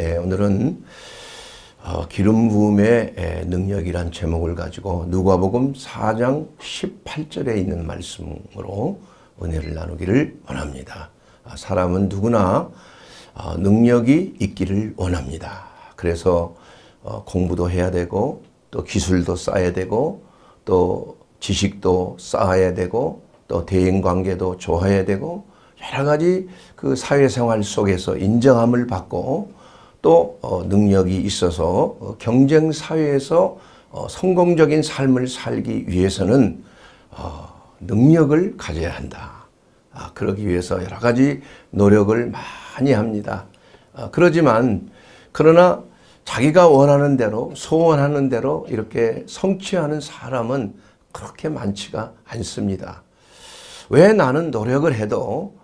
예, 오늘은 어, 기름 부음의 예, 능력이란 제목을 가지고 누가복음 4장 18절에 있는 말씀으로 은혜를 나누기를 원합니다. 아, 사람은 누구나 어, 능력이 있기를 원합니다. 그래서 어, 공부도 해야 되고 또 기술도 쌓아야 되고 또 지식도 쌓아야 되고 또 대인관계도 좋아야 되고 여러 가지 그 사회생활 속에서 인정함을 받고 또 어, 능력이 있어서 어, 경쟁 사회에서 어, 성공적인 삶을 살기 위해서는 능력을 가져야 한다. 아, 그러기 위해서 여러 가지 노력을 많이 합니다. 그러지만 그러나 자기가 원하는 대로 소원하는 대로 이렇게 성취하는 사람은 그렇게 많지가 않습니다. 왜 나는 노력을 해도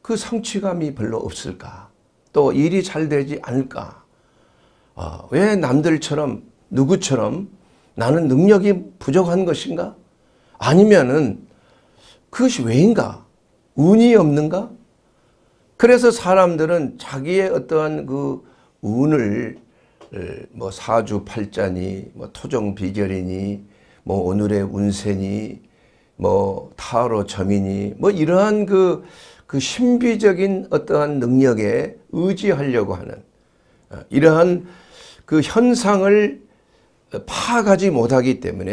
그 성취감이 별로 없을까? 또 일이 잘 되지 않을까? 어, 왜 남들처럼 누구처럼 나는 능력이 부족한 것인가? 아니면은 그것이 왜인가? 운이 없는가? 그래서 사람들은 자기의 어떠한 그 운을 뭐 사주 팔자니 뭐 토종 비결이니 뭐 오늘의 운세니 뭐 타로 점이니 뭐 이러한 그그 신비적인 어떠한 능력에 의지하려고 하는 어, 이러한 그 현상을 파악하지 못하기 때문에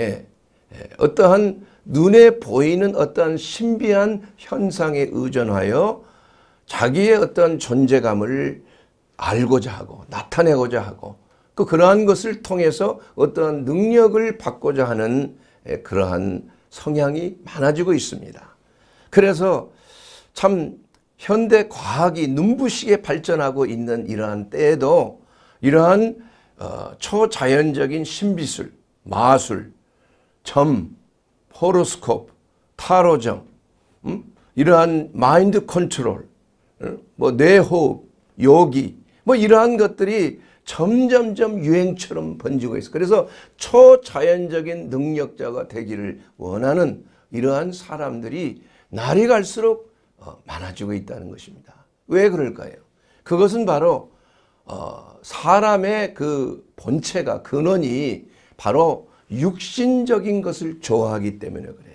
예, 어떠한 눈에 보이는 어떠한 신비한 현상에 의존하여 자기의 어떠한 존재감을 알고자 하고 나타내고자 하고 그 그러한 것을 통해서 어떠한 능력을 받고자 하는 예, 그러한 성향이 많아지고 있습니다. 그래서 참 현대 과학이 눈부시게 발전하고 있는 이러한 때에도 이러한 어, 초자연적인 신비술, 마술, 점, 포로스콥 타로점, 음? 이러한 마인드 컨트롤, 어? 뭐 뇌호흡, 요기 뭐 이러한 것들이 점점점 유행처럼 번지고 있어 그래서 초자연적인 능력자가 되기를 원하는 이러한 사람들이 날이 갈수록 어, 많아지고 있다는 것입니다. 왜 그럴까요? 그것은 바로 어, 사람의 그 본체가 근원이 바로 육신적인 것을 좋아하기 때문에 그래요.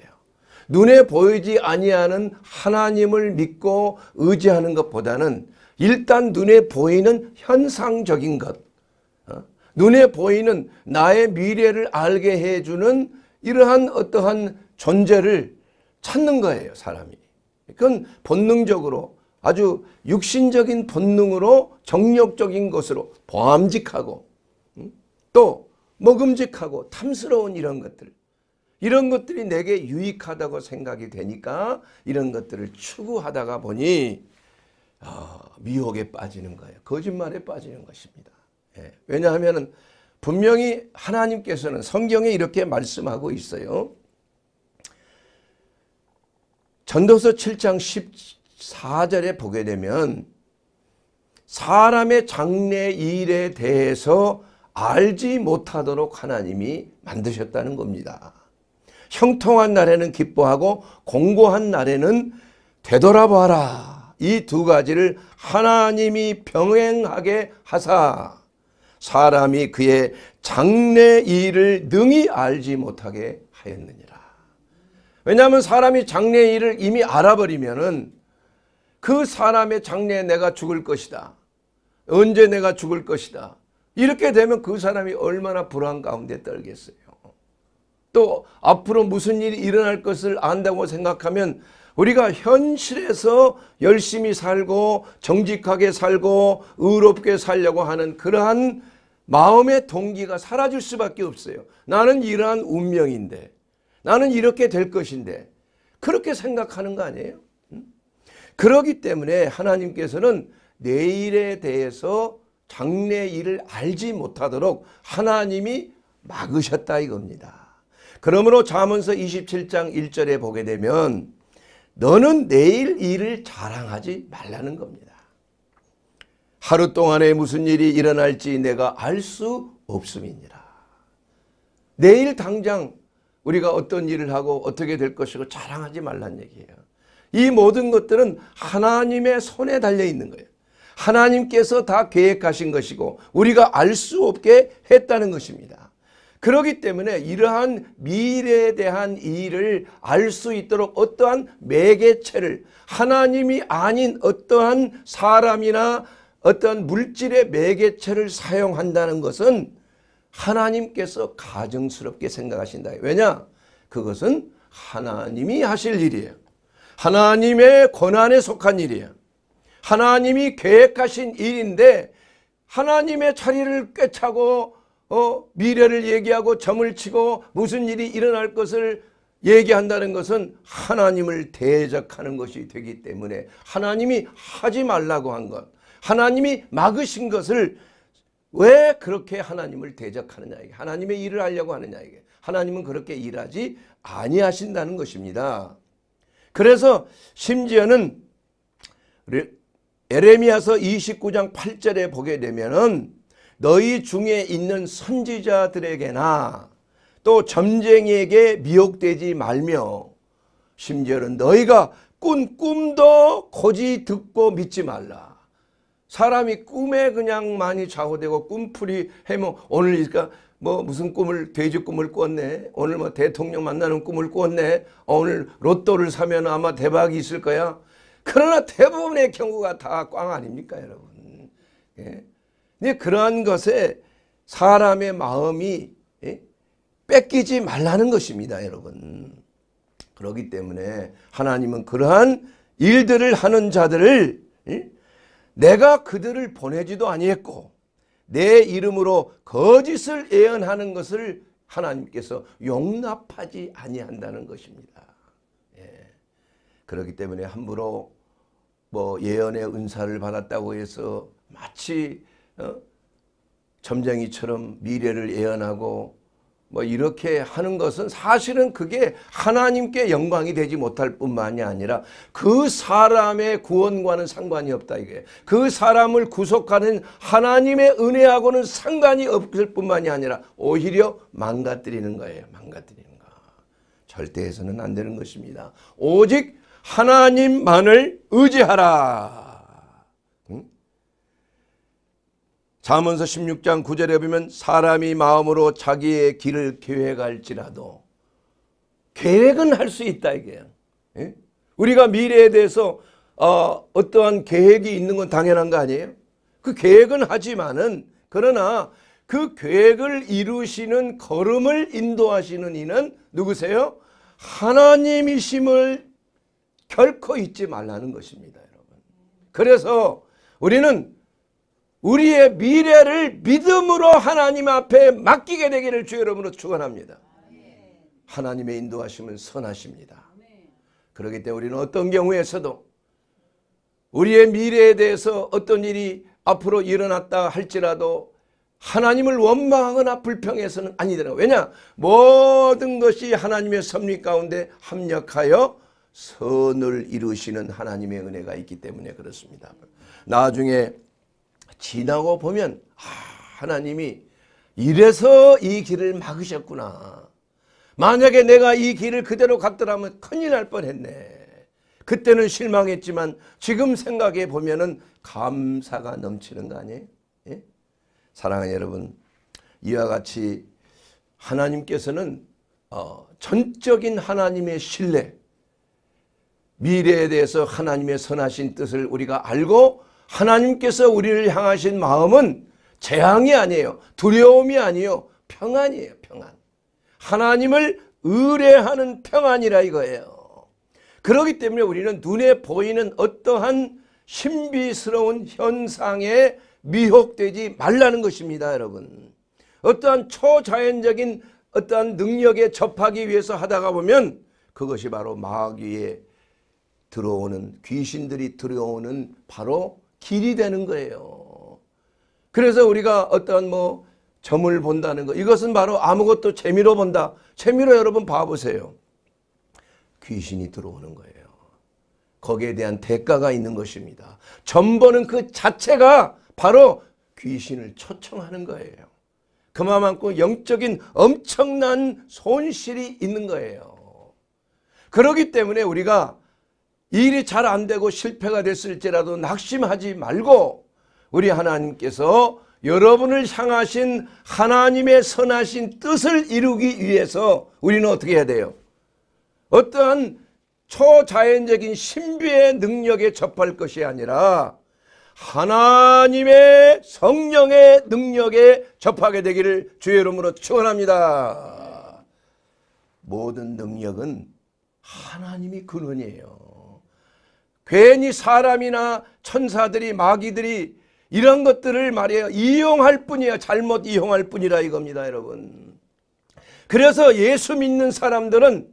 눈에 보이지 아니하는 하나님을 믿고 의지하는 것보다는 일단 눈에 보이는 현상적인 것, 어? 눈에 보이는 나의 미래를 알게 해주는 이러한 어떠한 존재를 찾는 거예요, 사람이. 그건 본능적으로 아주 육신적인 본능으로 정력적인 것으로 보암직하고 음? 또 먹음직하고 탐스러운 이런 것들 이런 것들이 내게 유익하다고 생각이 되니까 이런 것들을 추구하다가 보니 아, 미혹에 빠지는 거예요. 거짓말에 빠지는 것입니다. 예. 왜냐하면 분명히 하나님께서는 성경에 이렇게 말씀하고 있어요. 전도서 7장 14절에 보게 되면 사람의 장래 일에 대해서 알지 못하도록 하나님이 만드셨다는 겁니다. 형통한 날에는 기뻐하고 공고한 날에는 되돌아봐라. 이 두 가지를 하나님이 병행하게 하사 사람이 그의 장래 일을 능히 알지 못하게 하였느냐. 왜냐하면 사람이 장래의 일을 이미 알아버리면은 그 사람의 장래에 내가 죽을 것이다. 언제 내가 죽을 것이다. 이렇게 되면 그 사람이 얼마나 불안 가운데 떨겠어요. 또 앞으로 무슨 일이 일어날 것을 안다고 생각하면 우리가 현실에서 열심히 살고 정직하게 살고 의롭게 살려고 하는 그러한 마음의 동기가 사라질 수밖에 없어요. 나는 이러한 운명인데 나는 이렇게 될 것인데 그렇게 생각하는 거 아니에요? 그러기 때문에 하나님께서는 내일에 대해서 장래 일을 알지 못하도록 하나님이 막으셨다 이겁니다. 그러므로 잠언서 27장 1절에 보게 되면 너는 내일 일을 자랑하지 말라는 겁니다. 하루 동안에 무슨 일이 일어날지 내가 알 수 없음이니라. 내일 당장 우리가 어떤 일을 하고 어떻게 될 것이고 자랑하지 말란 얘기예요. 이 모든 것들은 하나님의 손에 달려 있는 거예요. 하나님께서 다 계획하신 것이고 우리가 알 수 없게 했다는 것입니다. 그러기 때문에 이러한 미래에 대한 일을 알 수 있도록 어떠한 매개체를 하나님이 아닌 어떠한 사람이나 어떠한 물질의 매개체를 사용한다는 것은 하나님께서 가정스럽게 생각하신다. 왜냐? 그것은 하나님이 하실 일이에요. 하나님의 권한에 속한 일이에요. 하나님이 계획하신 일인데 하나님의 자리를 꿰차고 어, 미래를 얘기하고 점을 치고 무슨 일이 일어날 것을 얘기한다는 것은 하나님을 대적하는 것이 되기 때문에 하나님이 하지 말라고 한 것, 하나님이 막으신 것을 왜 그렇게 하나님을 대적하느냐 이게 하나님의 일을 하려고 하느냐 이게 하나님은 그렇게 일하지 아니하신다는 것입니다. 그래서 심지어는 에레미야서 29장 8절에 보게 되면은 너희 중에 있는 선지자들에게나 또 점쟁이에게 미혹되지 말며 심지어는 너희가 꾼 꿈도 고지 듣고 믿지 말라. 사람이 꿈에 그냥 많이 좌우되고 꿈풀이 해면 오늘 그니까뭐 무슨 꿈을 돼지 꿈을 꿨네 오늘 뭐 대통령 만나는 꿈을 꿨네 어, 오늘 로또를 사면 아마 대박이 있을 거야 그러나 대부분의 경우가 다 꽝 아닙니까 여러분 예. 근데 그러한 것에 사람의 마음이 예? 뺏기지 말라는 것입니다 여러분 그러기 때문에 하나님은 그러한 일들을 하는 자들을 예? 내가 그들을 보내지도 아니했고 내 이름으로 거짓을 예언하는 것을 하나님께서 용납하지 아니한다는 것입니다. 예. 그렇기 때문에 함부로 뭐 예언의 은사를 받았다고 해서 마치 어? 점쟁이처럼 미래를 예언하고 뭐 이렇게 하는 것은 사실은 그게 하나님께 영광이 되지 못할 뿐만이 아니라 그 사람의 구원과는 상관이 없다 이게. 그 사람을 구속하는 하나님의 은혜하고는 상관이 없을 뿐만이 아니라 오히려 망가뜨리는 거예요. 망가뜨리는 거. 절대 해서는 안 되는 것입니다. 오직 하나님만을 의지하라. 자문서 16장 9절에 보면 사람이 마음으로 자기의 길을 계획할지라도 계획은 할 수 있다 이게 예? 우리가 미래에 대해서 어, 떠한 계획이 있는 건 당연한 거 아니에요? 그 계획은 하지만은 그러나 그 계획을 이루시는 걸음을 인도하시는 이는 누구세요? 하나님이심을 결코 잊지 말라는 것입니다, 여러분. 그래서 우리는 우리의 미래를 믿음으로 하나님 앞에 맡기게 되기를 주 여러분으로 축원합니다. 하나님의 인도하심은 선하십니다. 그렇기 때문에 우리는 어떤 경우에서도 우리의 미래에 대해서 어떤 일이 앞으로 일어났다 할지라도 하나님을 원망하거나 불평해서는 아니더라고요. 왜냐? 모든 것이 하나님의 섭리 가운데 합력하여 선을 이루시는 하나님의 은혜가 있기 때문에 그렇습니다. 나중에 지나고 보면 아, 하나님이 이래서 이 길을 막으셨구나. 만약에 내가 이 길을 그대로 갔더라면 큰일 날 뻔했네. 그때는 실망했지만 지금 생각해 보면은 감사가 넘치는 거 아니에요? 예? 사랑하는 여러분 이와 같이 하나님께서는 어, 전적인 하나님의 신뢰 미래에 대해서 하나님의 선하신 뜻을 우리가 알고 하나님께서 우리를 향하신 마음은 재앙이 아니에요. 두려움이 아니요. 평안이에요. 평안. 하나님을 의뢰하는 평안이라 이거예요. 그렇기 때문에 우리는 눈에 보이는 어떠한 신비스러운 현상에 미혹되지 말라는 것입니다. 여러분. 어떠한 초자연적인 어떠한 능력에 접하기 위해서 하다가 보면 그것이 바로 마귀의 들어오는 귀신들이 들어오는 바로 길이 되는 거예요. 그래서 우리가 어떤 뭐 점을 본다는 것 이것은 바로 아무것도 재미로 본다. 재미로 여러분 봐보세요. 귀신이 들어오는 거예요. 거기에 대한 대가가 있는 것입니다. 점 보는 그 자체가 바로 귀신을 초청하는 거예요. 그만큼 영적인 엄청난 손실이 있는 거예요. 그러기 때문에 우리가 일이 잘 안 되고 실패가 됐을지라도 낙심하지 말고 우리 하나님께서 여러분을 향하신 하나님의 선하신 뜻을 이루기 위해서 우리는 어떻게 해야 돼요? 어떠한 초자연적인 신비의 능력에 접할 것이 아니라 하나님의 성령의 능력에 접하게 되기를 주의 이름으로 축원합니다. 모든 능력은 하나님이 근원이에요. 괜히 사람이나 천사들이 마귀들이 이런 것들을 말이에요. 이용할 뿐이야. 잘못 이용할 뿐이라 이겁니다, 여러분. 그래서 예수 믿는 사람들은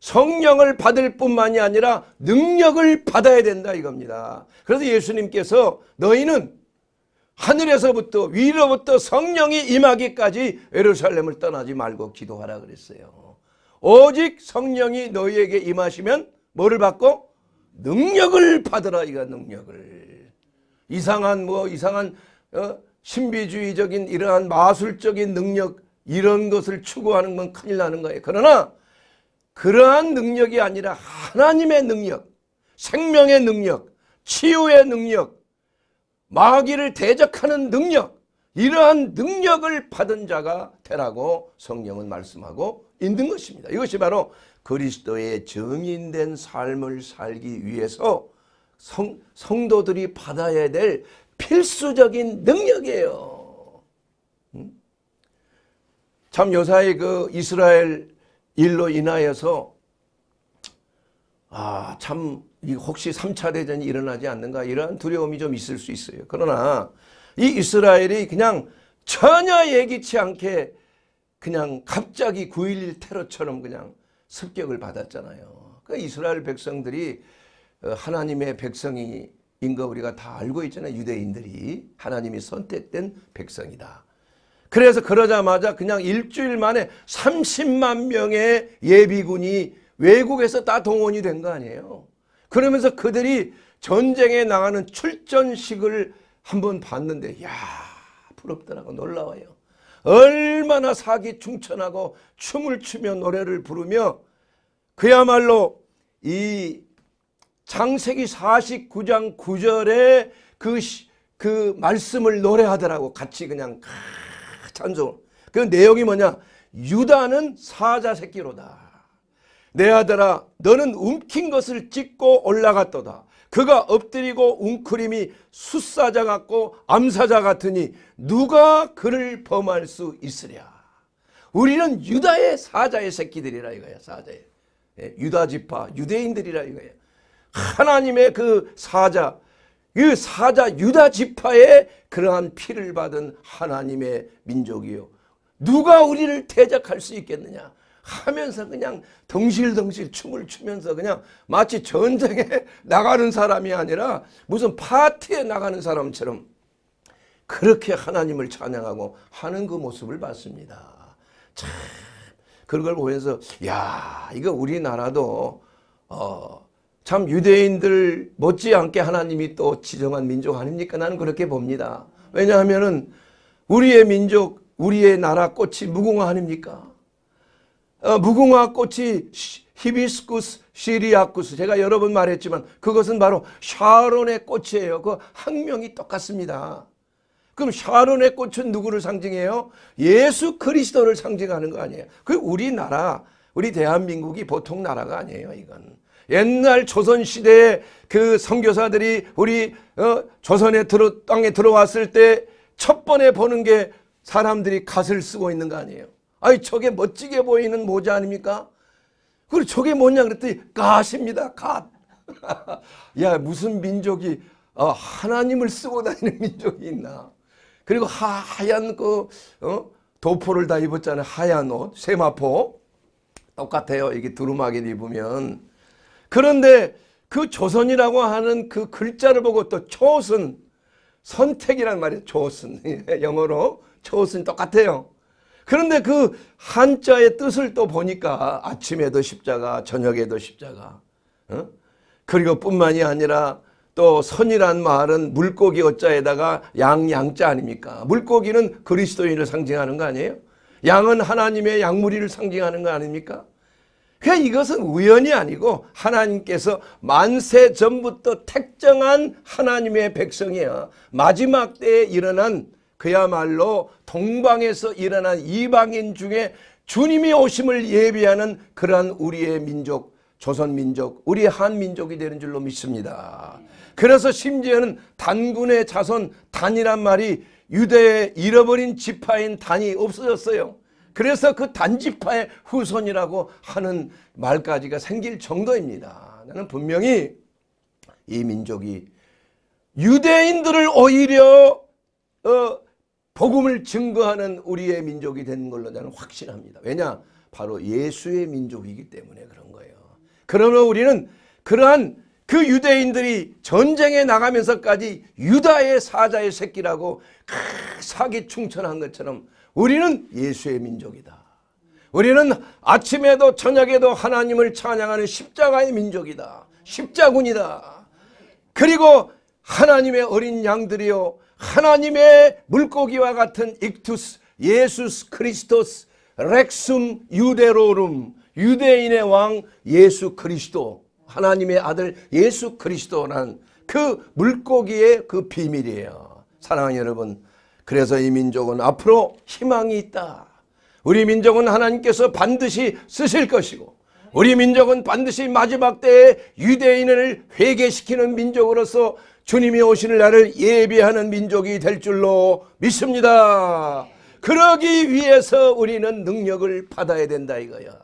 성령을 받을 뿐만이 아니라 능력을 받아야 된다 이겁니다. 그래서 예수님께서 너희는 하늘에서부터 위로부터 성령이 임하기까지 예루살렘을 떠나지 말고 기도하라 그랬어요. 오직 성령이 너희에게 임하시면 뭐를 받고? 능력을 받으라 이거 능력을 이상한 뭐 이상한 어? 신비주의적인 이러한 마술적인 능력 이런 것을 추구하는 건 큰일 나는 거예요. 그러나 그러한 능력이 아니라 하나님의 능력, 생명의 능력, 치유의 능력, 마귀를 대적하는 능력 이러한 능력을 받은 자가 되라고 성경은 말씀하고 있는 것입니다. 이것이 바로 그리스도의 증인된 삶을 살기 위해서 성, 성도들이 받아야 될 필수적인 능력이에요. 참 요사이 그 이스라엘 일로 인하여서 아, 참 혹시 3차 대전이 일어나지 않는가 이런 두려움이 좀 있을 수 있어요. 그러나 이 이스라엘이 그냥 전혀 예기치 않게 그냥 갑자기 9.11 테러처럼 그냥 습격을 받았잖아요. 그 이스라엘 백성들이 어, 하나님의 백성인 거 우리가 다 알고 있잖아요. 유대인들이 하나님이 선택된 백성이다. 그래서 그러자마자 그냥 일주일 만에 30만 명의 예비군이 외국에서 다 동원이 된 거 아니에요. 그러면서 그들이 전쟁에 나가는 출전식을 한번 봤는데 야 부럽더라고 놀라워요. 얼마나 사기 충천하고 춤을 추며 노래를 부르며 그야말로 이 장세기 49장 9절에 그, 그 말씀을 노래하더라고 같이 그냥 찬송을 그 내용이 뭐냐 유다는 사자 새끼로다 내 아들아 너는 움킨 것을 찢고 올라갔도다 그가 엎드리고 웅크림이 숫사자 같고 암사자 같으니 누가 그를 범할 수 있으랴. 우리는 유다의 사자의 새끼들이라 이거야. 사자의. 예, 유다 지파, 유대인들이라 이거야. 하나님의 그 사자, 그 사자 유다 지파의 그러한 피를 받은 하나님의 민족이요. 누가 우리를 대적할 수 있겠느냐. 하면서 그냥 덩실덩실 춤을 추면서 그냥 마치 전쟁에 나가는 사람이 아니라 무슨 파티에 나가는 사람처럼 그렇게 하나님을 찬양하고 하는 그 모습을 봤습니다. 참 그걸 보면서 야 이거 우리나라도 어, 참 유대인들 못지않게 하나님이 또 지정한 민족 아닙니까? 나는 그렇게 봅니다. 왜냐하면 우리의 민족 우리의 나라 꽃이 무궁화 아닙니까? 어, 무궁화 꽃이 히비스쿠스, 시리아쿠스 제가 여러 번 말했지만 그것은 바로 샤론의 꽃이에요. 그 학명이 똑같습니다. 그럼 샤론의 꽃은 누구를 상징해요? 예수 그리스도를 상징하는 거 아니에요. 그 우리나라, 우리 대한민국이 보통 나라가 아니에요. 이건 옛날 조선 시대에 그 선교사들이 우리 어, 조선에 들어 땅에 들어왔을 때 첫 번에 보는 게 사람들이 갓을 쓰고 있는 거 아니에요. 아이 저게 멋지게 보이는 모자 아닙니까? 그리 저게 뭐냐 그랬더니 갓입니다. 갓. 야 무슨 민족이 어, 하나님을 쓰고 다니는 민족이 있나. 그리고 하, 얀그 어? 도포를 다 입었잖아요. 하얀 옷. 세마포. 똑같아요. 이게 두루마기 입으면. 그런데 그 조선이라고 하는 그 글자를 보고 또 초순 선택이란 말이에요. 초순. 영어로 초순 똑같아요. 그런데 그 한자의 뜻을 또 보니까 아침에도 십자가 저녁에도 십자가 어? 그리고 뿐만이 아니라 또 선이란 말은 물고기 어자에다가 양 양자 아닙니까? 물고기는 그리스도인을 상징하는 거 아니에요? 양은 하나님의 양무리를 상징하는 거 아닙니까? 그 이것은 우연이 아니고 하나님께서 만세 전부터 택정한 하나님의 백성이야. 마지막 때에 일어난 그야말로 동방에서 일어난 이방인 중에 주님이 오심을 예비하는 그러한 우리의 민족 조선민족 우리 한민족이 되는 줄로 믿습니다. 그래서 심지어는 단군의 자손 단이란 말이 유대의 잃어버린 지파인 단이 없어졌어요. 그래서 그 단지파의 후손이라고 하는 말까지가 생길 정도입니다. 나는 분명히 이 민족이 유대인들을 오히려 어, 복음을 증거하는 우리의 민족이 된 걸로 나는 확신합니다. 왜냐? 바로 예수의 민족이기 때문에 그런 거예요. 그러므로 우리는 그러한 그 유대인들이 전쟁에 나가면서까지 유다의 사자의 새끼라고 사기 충천한 것처럼 우리는 예수의 민족이다. 우리는 아침에도 저녁에도 하나님을 찬양하는 십자가의 민족이다. 십자군이다. 그리고 하나님의 어린 양들이요 하나님의 물고기와 같은 익투스 예수스 크리스토스 렉숨 유대로룸 유대인의 왕 예수 그리스도 하나님의 아들 예수 그리스도는그 물고기의 그 비밀이에요. 사랑하는 여러분 그래서 이 민족은 앞으로 희망이 있다. 우리 민족은 하나님께서 반드시 쓰실 것이고 우리 민족은 반드시 마지막 때에 유대인을 회개시키는 민족으로서 주님이 오시는 날을 예비하는 민족이 될 줄로 믿습니다. 그러기 위해서 우리는 능력을 받아야 된다 이거야.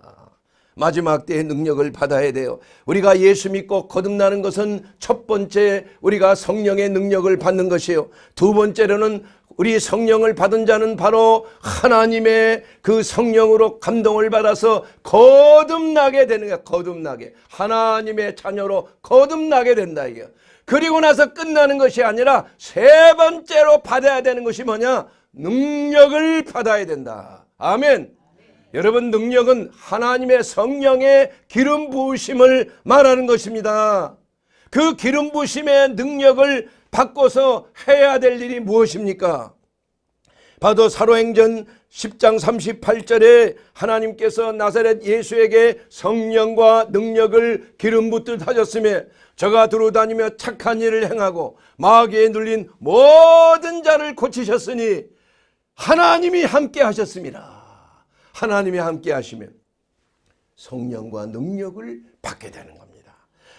마지막 때의 능력을 받아야 돼요. 우리가 예수 믿고 거듭나는 것은 첫 번째 우리가 성령의 능력을 받는 것이요. 두 번째로는 우리 성령을 받은 자는 바로 하나님의 그 성령으로 감동을 받아서 거듭나게 되는 거야. 거듭나게. 하나님의 자녀로 거듭나게 된다 이게. 그리고 나서 끝나는 것이 아니라 세 번째로 받아야 되는 것이 뭐냐? 능력을 받아야 된다. 아멘. 여러분 능력은 하나님의 성령의 기름 부으심을 말하는 것입니다. 그 기름 부심의 능력을 받고서 해야 될 일이 무엇입니까? 바로 사로행전 10장 38절에 하나님께서 나사렛 예수에게 성령과 능력을 기름 붓듯 하셨음에 저가 들어다니며 착한 일을 행하고 마귀에 눌린 모든 자를 고치셨으니 하나님이 함께 하셨습니다. 하나님이 함께 하시면 성령과 능력을 받게 되는 겁니다.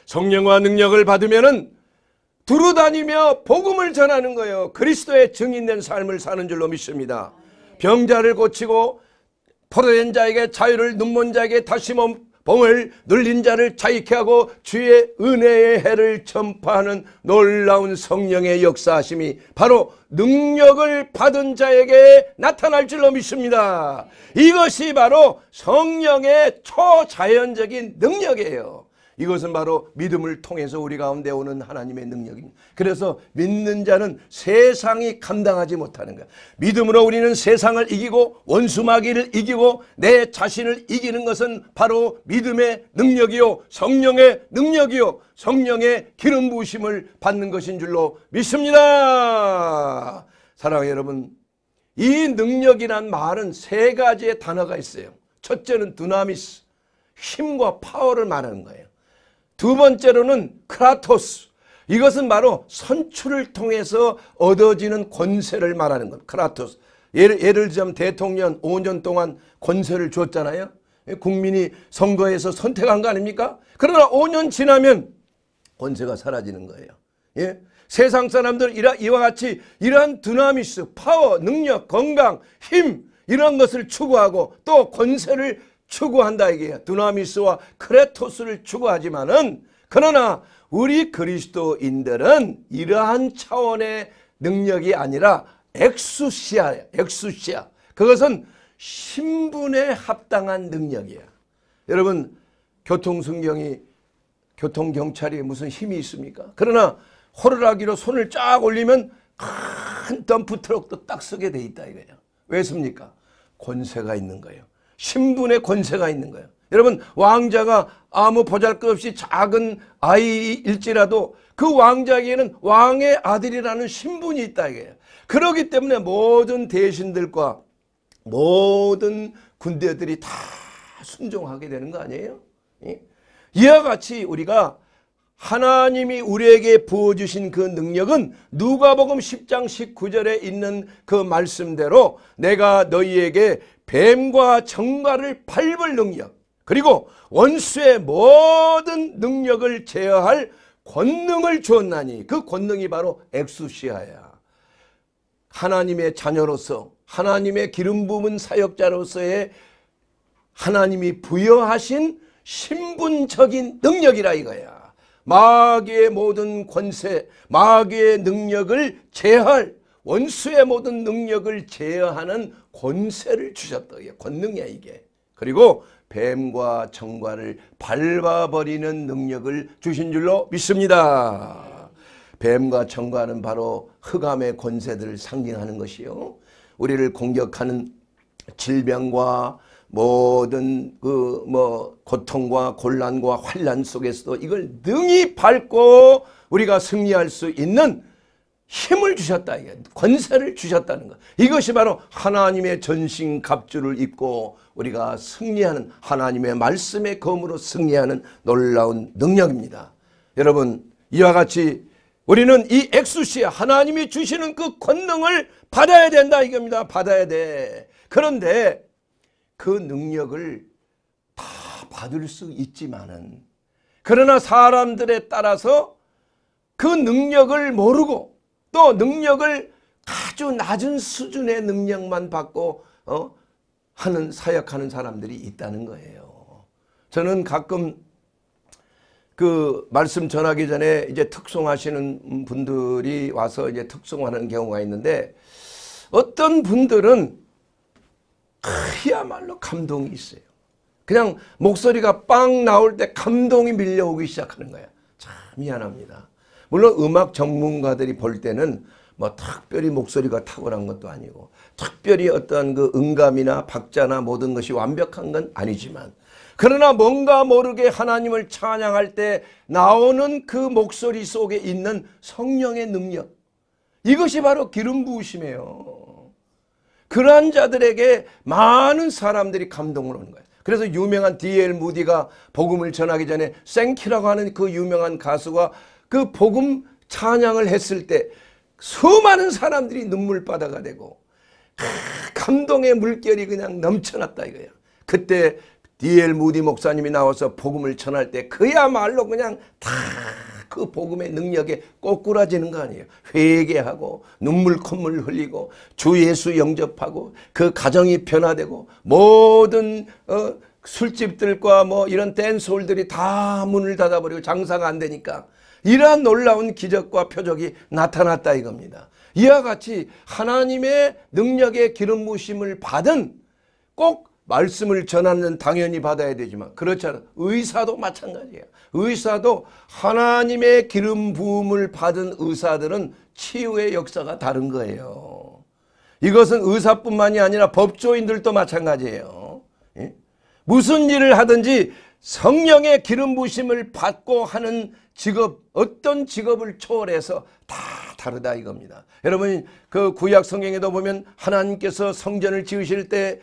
성령과 능력을 받으면은 두루 다니며 복음을 전하는 거예요. 그리스도의 증인된 삶을 사는 줄로 믿습니다. 병자를 고치고 포로된 자에게 자유를 눈먼 자에게 다시 몸을 눌린 자를 자유케 하고 주의 은혜의 해를 전파하는 놀라운 성령의 역사하심이 바로 능력을 받은 자에게 나타날 줄로 믿습니다. 이것이 바로 성령의 초자연적인 능력이에요. 이것은 바로 믿음을 통해서 우리 가운데 오는 하나님의 능력입니다. 그래서 믿는 자는 세상이 감당하지 못하는 거 믿음으로 우리는 세상을 이기고 원수마귀를 이기고 내 자신을 이기는 것은 바로 믿음의 능력이요 성령의 능력이요 성령의 기름 부심을 받는 것인 줄로 믿습니다. 사랑하는 여러분 이 능력이란 말은 세 가지의 단어가 있어요. 첫째는 두나미스 힘과 파워를 말하는 거예요. 두 번째로는 크라토스. 이것은 바로 선출을 통해서 얻어지는 권세를 말하는 것. 크라토스. 예를, 예를 들자면 대통령 5년 동안 권세를 줬잖아요. 국민이 선거에서 선택한 거 아닙니까? 그러나 5년 지나면 권세가 사라지는 거예요. 예? 세상 사람들 이라, 이와 같이 이러한 드나미스, 파워, 능력, 건강, 힘 이런 것을 추구하고 또 권세를 추구한다 이게 두나미스와 크레토스를 추구하지만은 그러나 우리 그리스도인들은 이러한 차원의 능력이 아니라 엑수시아야 엑수시아 그것은 신분에 합당한 능력이야 여러분 교통순경이 교통경찰이 무슨 힘이 있습니까 그러나 호루라기로 손을 쫙 올리면 큰 덤프트럭도 딱 서게 돼 있다 이거예요 왜 씁니까 권세가 있는 거예요 신분의 권세가 있는 거예요. 여러분 왕자가 아무 보잘것없이 작은 아이일지라도 그 왕자에게는 왕의 아들이라는 신분이 있다 이게 그러기 때문에 모든 대신들과 모든 군대들이 다 순종하게 되는 거 아니에요? 이와 같이 우리가 하나님이 우리에게 부어주신 그 능력은 누가복음 10장 19절에 있는 그 말씀대로 내가 너희에게 뱀과 정갈을 밟을 능력 그리고 원수의 모든 능력을 제어할 권능을 주었나니 그 권능이 바로 엑수시아야. 하나님의 자녀로서 하나님의 기름 부문 사역자로서의 하나님이 부여하신 신분적인 능력이라 이거야. 마귀의 모든 권세, 마귀의 능력을 제할 원수의 모든 능력을 제어하는 권세를 주셨다. 이 권능이야 이게. 그리고 뱀과 청과를 밟아버리는 능력을 주신 줄로 믿습니다. 뱀과 청과는 바로 흑암의 권세들을 상징하는 것이요. 우리를 공격하는 질병과 모든 그 뭐 고통과 곤란과 환란 속에서도 이걸 능히 밟고 우리가 승리할 수 있는 힘을 주셨다. 이게 권세를 주셨다는 것. 이것이 바로 하나님의 전신 갑주를 입고 우리가 승리하는 하나님의 말씀의 검으로 승리하는 놀라운 능력입니다. 여러분 이와 같이 우리는 이 엑수시에 하나님이 주시는 그 권능을 받아야 된다 이겁니다. 받아야 돼. 그런데 그 능력을 다 받을 수 있지만은 그러나 사람들에 따라서 그 능력을 모르고 또 능력을 아주 낮은 수준의 능력만 받고 어? 하는 사역하는 사람들이 있다는 거예요. 저는 가끔 그 말씀 전하기 전에 이제 특송하시는 분들이 와서 이제 특송하는 경우가 있는데 어떤 분들은 그야말로 감동이 있어요. 그냥 목소리가 빵 나올 때 감동이 밀려오기 시작하는 거야. 참 미안합니다. 물론 음악 전문가들이 볼 때는 뭐 특별히 목소리가 탁월한 것도 아니고 특별히 어떤 그 음감이나 박자나 모든 것이 완벽한 건 아니지만 그러나 뭔가 모르게 하나님을 찬양할 때 나오는 그 목소리 속에 있는 성령의 능력 이것이 바로 기름 부으심이에요. 그러한 자들에게 많은 사람들이 감동을 오는 거예요. 그래서 유명한 D.L. 무디가 복음을 전하기 전에 생키라고 하는 그 유명한 가수가 그 복음 찬양을 했을 때 수많은 사람들이 눈물바다가 되고 감동의 물결이 그냥 넘쳐났다 이거야. 그때 디엘 무디 목사님이 나와서 복음을 전할 때 그야말로 그냥 다 그 복음의 능력에 꼬꾸라지는 거 아니에요. 회개하고 눈물 콧물 흘리고 주 예수 영접하고 그 가정이 변화되고 모든 어, 술집들과 뭐 이런 댄스홀들이 다 문을 닫아버리고 장사가 안 되니까 이러한 놀라운 기적과 표적이 나타났다 이겁니다. 이와 같이 하나님의 능력의 기름 부심을 받은 꼭 말씀을 전하는 당연히 받아야 되지만 그렇지 않아 의사도 마찬가지예요. 의사도 하나님의 기름 부음을 받은 의사들은 치유의 역사가 다른 거예요. 이것은 의사뿐만이 아니라 법조인들도 마찬가지예요. 예? 무슨 일을 하든지 성령의 기름 부심을 받고 하는 직업 어떤 직업을 초월해서 다 다르다 이겁니다. 여러분 그 구약 성경에도 보면 하나님께서 성전을 지으실 때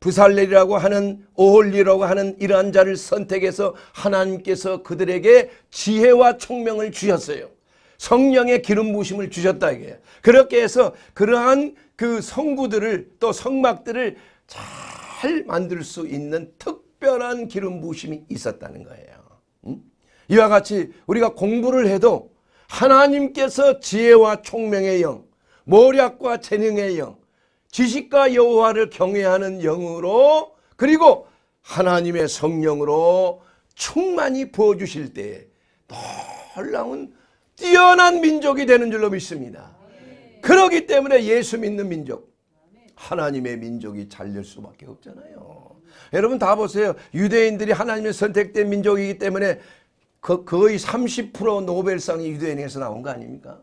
부살렐이라고 하는 오홀리라고 하는 이러한 자를 선택해서 하나님께서 그들에게 지혜와 총명을 주셨어요. 성령의 기름 부심을 주셨다 이게. 그렇게 해서 그러한 그 성구들을 또 성막들을 잘 만들 수 있는 특별한 기름 부심이 있었다는 거예요. 이와 같이 우리가 공부를 해도 하나님께서 지혜와 총명의 영, 모략과 재능의 영, 지식과 여호와를 경외하는 영으로 그리고 하나님의 성령으로 충만히 부어주실 때 놀라운 뛰어난 민족이 되는 줄로 믿습니다. 그러기 때문에 예수 믿는 민족, 하나님의 민족이 잘 될 수밖에 없잖아요. 여러분 다 보세요. 유대인들이 하나님의 선택된 민족이기 때문에 그 거의 30% 노벨상이 유대인에서 나온 거 아닙니까?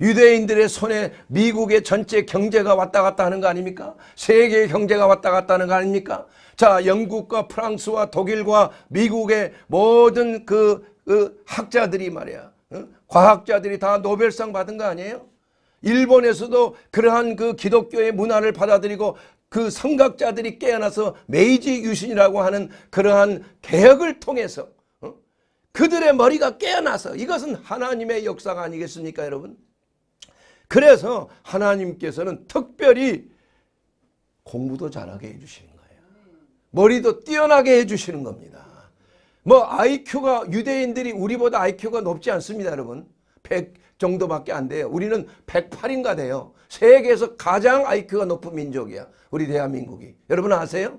유대인들의 손에 미국의 전체 경제가 왔다 갔다 하는 거 아닙니까? 세계의 경제가 왔다 갔다 하는 거 아닙니까? 자, 영국과 프랑스와 독일과 미국의 모든 그, 그 학자들이 말이야. 어? 과학자들이 다 노벨상 받은 거 아니에요? 일본에서도 그러한 그 기독교의 문화를 받아들이고 그성각자들이 깨어나서 메이지 유신이라고 하는 그러한 개혁을 통해서 그들의 머리가 깨어나서 이것은 하나님의 역사가 아니겠습니까 여러분? 그래서 하나님께서는 특별히 공부도 잘하게 해주시는 거예요. 머리도 뛰어나게 해주시는 겁니다. 뭐 IQ가 유대인들이 우리보다 IQ가 높지 않습니다 여러분. 100 정도밖에 안 돼요. 우리는 108인가 돼요. 세계에서 가장 IQ가 높은 민족이야. 우리 대한민국이. 여러분 아세요?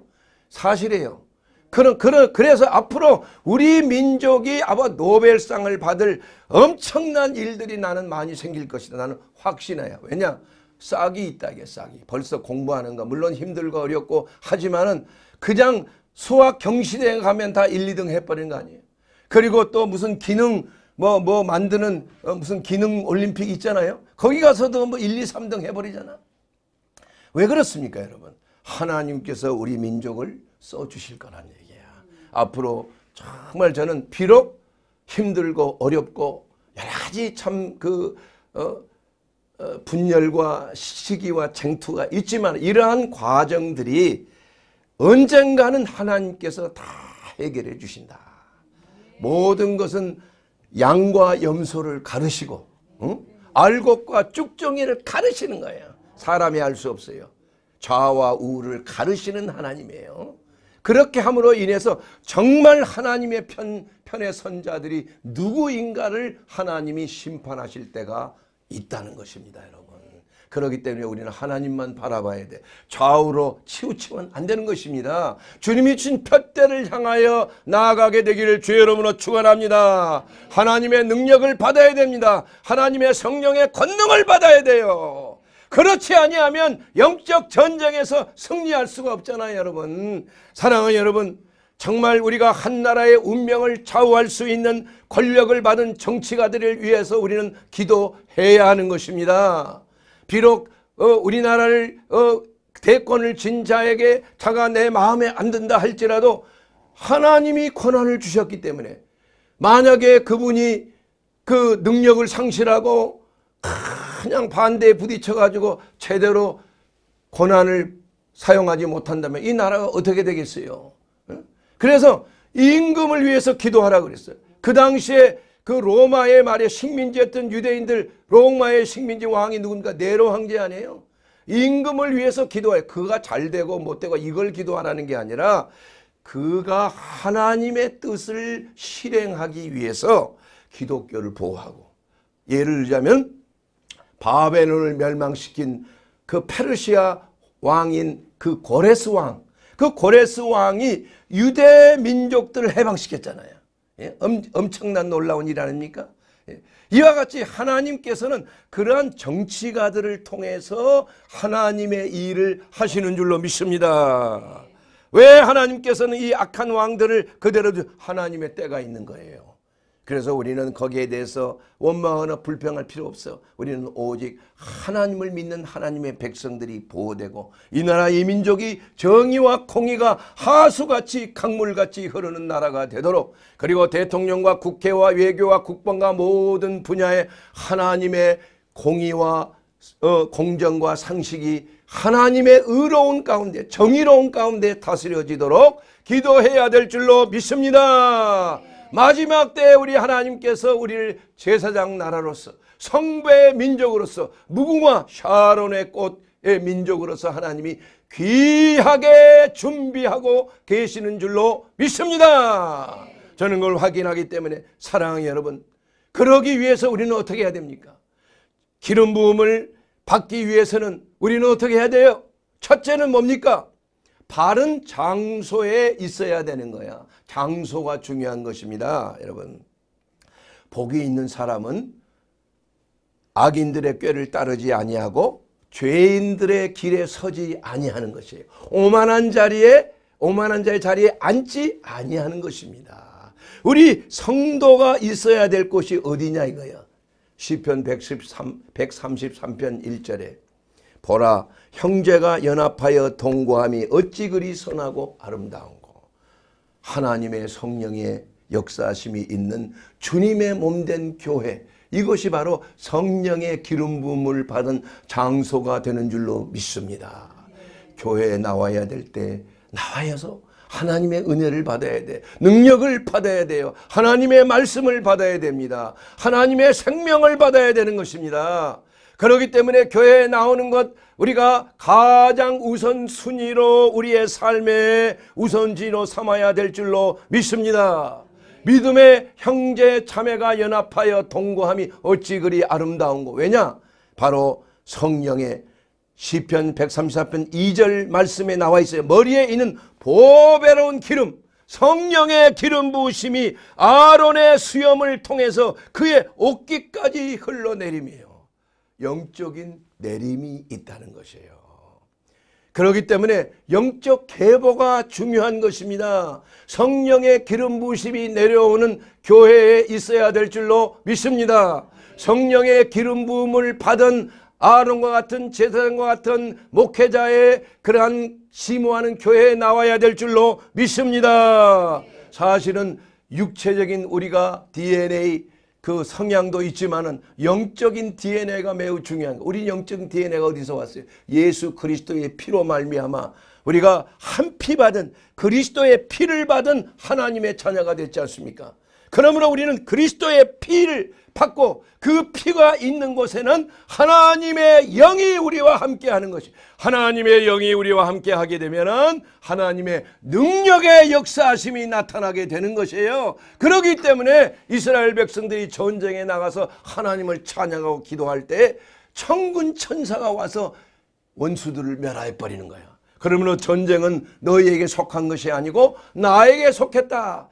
사실이에요. 그런, 그런, 그래서 앞으로 우리 민족이 아마 노벨상을 받을 엄청난 일들이 나는 많이 생길 것이다. 나는 확신해요. 왜냐? 싹이 있다, 이게 싹이. 벌써 공부하는 거. 물론 힘들고 어렵고 하지만은 그냥 수학 경시대회 가면 다 1, 2등 해버리는 거 아니에요. 그리고 또 무슨 기능, 뭐, 뭐 만드는 어, 무슨 기능 올림픽 있잖아요. 거기 가서도 뭐 1, 2, 3등 해버리잖아. 왜 그렇습니까, 여러분? 하나님께서 우리 민족을 써주실 거란 얘기야. 앞으로 정말 저는 비록 힘들고 어렵고 여러 가지 참그 어, 어, 분열과 시기와 쟁투가 있지만 이러한 과정들이 언젠가는 하나님께서 다 해결해 주신다. 모든 것은 양과 염소를 가르시고 응? 알곡과 쭉정이를 가르시는 거예요. 사람이 알 수 없어요. 좌와 우를 가르시는 하나님이에요. 그렇게 함으로 인해서 정말 하나님의 편, 편의 선자들이 누구인가를 하나님이 심판하실 때가 있다는 것입니다. 여러분. 그렇기 때문에 우리는 하나님만 바라봐야 돼. 좌우로 치우치면 안 되는 것입니다. 주님이 친 푯대를 향하여 나아가게 되기를 주의 이름으로 축원합니다. 하나님의 능력을 받아야 됩니다. 하나님의 성령의 권능을 받아야 돼요. 그렇지 아니하면 영적 전쟁에서 승리할 수가 없잖아요 여러분. 사랑하는 여러분 정말 우리가 한 나라의 운명을 좌우할 수 있는 권력을 받은 정치가들을 위해서 우리는 기도해야 하는 것입니다. 비록 어, 우리나라를 어, 대권을 진 자에게 자가 내 마음에 안 든다 할지라도 하나님이 권한을 주셨기 때문에 만약에 그분이 그 능력을 상실하고 그냥 반대에 부딪혀가지고 제대로 권한을 사용하지 못한다면 이 나라가 어떻게 되겠어요? 그래서 임금을 위해서 기도하라 그랬어요. 그 당시에 그 로마의 말에 식민지였던 유대인들 로마의 식민지 왕이 누군가까 네로 황제 아니에요? 임금을 위해서 기도해. 그가 잘 되고 못 되고 이걸 기도하라는 게 아니라 그가 하나님의 뜻을 실행하기 위해서 기독교를 보호하고 예를 들자면 바벨론을 멸망시킨 그 페르시아 왕인 그 고레스 왕. 그 고레스 왕이 유대 민족들을 해방시켰잖아요. 예? 엄, 엄청난 놀라운 일 아닙니까? 예? 이와 같이 하나님께서는 그러한 정치가들을 통해서 하나님의 일을 하시는 줄로 믿습니다. 왜 하나님께서는 이 악한 왕들을 그대로 하나님의 때가 있는 거예요. 그래서 우리는 거기에 대해서 원망하거나 불평할 필요 없어. 우리는 오직 하나님을 믿는 하나님의 백성들이 보호되고 이 나라 이 민족이 정의와 공의가 하수같이 강물같이 흐르는 나라가 되도록 그리고 대통령과 국회와 외교와 국방과 모든 분야에 하나님의 공의와 어, 공정과 상식이 하나님의 의로운 가운데 정의로운 가운데 다스려지도록 기도해야 될 줄로 믿습니다. 마지막 때 우리 하나님께서 우리를 제사장 나라로서 성배의 민족으로서 무궁화 샤론의 꽃의 민족으로서 하나님이 귀하게 준비하고 계시는 줄로 믿습니다. 저는 그걸 확인하기 때문에 사랑하는 여러분 그러기 위해서 우리는 어떻게 해야 됩니까? 기름 부음을 받기 위해서는 우리는 어떻게 해야 돼요? 첫째는 뭡니까? 바른 장소에 있어야 되는 거야. 장소가 중요한 것입니다. 여러분 복이 있는 사람은 악인들의 꾀를 따르지 아니하고 죄인들의 길에 서지 아니하는 것이에요. 오만한 자리에 오만한 자의 자리에 앉지 아니하는 것입니다. 우리 성도가 있어야 될 곳이 어디냐 이거야. 시편 133, 133편 1절에 보라 형제가 연합하여 동거함이 어찌 그리 선하고 아름다운고 하나님의 성령의 역사심이 있는 주님의 몸 된 교회 이것이 바로 성령의 기름 부음을 받은 장소가 되는 줄로 믿습니다. 교회에 나와야 될 때 나와서 하나님의 은혜를 받아야 돼. 능력을 받아야 돼요. 하나님의 말씀을 받아야 됩니다. 하나님의 생명을 받아야 되는 것입니다. 그러기 때문에 교회에 나오는 것 우리가 가장 우선순위로 우리의 삶의 우선지로 삼아야 될 줄로 믿습니다. 믿음의 형제 자매가 연합하여 동거함이 어찌 그리 아름다운고 왜냐? 바로 성령의 시편 134편 2절 말씀에 나와 있어요. 머리에 있는 보배로운 기름 성령의 기름 부으심이 아론의 수염을 통해서 그의 옷깃까지 흘러내림이에요. 영적인 내림이 있다는 것이에요. 그렇기 때문에 영적 계보가 중요한 것입니다. 성령의 기름 부심이 내려오는 교회에 있어야 될 줄로 믿습니다. 성령의 기름 부음을 받은 아론과 같은 제사장과 같은 목회자의 그러한 심호하는 교회에 나와야 될 줄로 믿습니다. 사실은 육체적인 우리가 DNA 그 성향도 있지만은 영적인 DNA가 매우 중요한 우리 영적인 DNA가 어디서 왔어요? 예수 그리스도의 피로 말미암아 우리가 한 피 받은 그리스도의 피를 받은 하나님의 자녀가 됐지 않습니까? 그러므로 우리는 그리스도의 피를 받고 그 피가 있는 곳에는 하나님의 영이 우리와 함께 하는 것이 하나님의 영이 우리와 함께 하게 되면은 하나님의 능력의 역사심이 나타나게 되는 것이에요. 그러기 때문에 이스라엘 백성들이 전쟁에 나가서 하나님을 찬양하고 기도할 때 천군 천사가 와서 원수들을 멸하해 버리는 거예요. 그러므로 전쟁은 너희에게 속한 것이 아니고 나에게 속했다.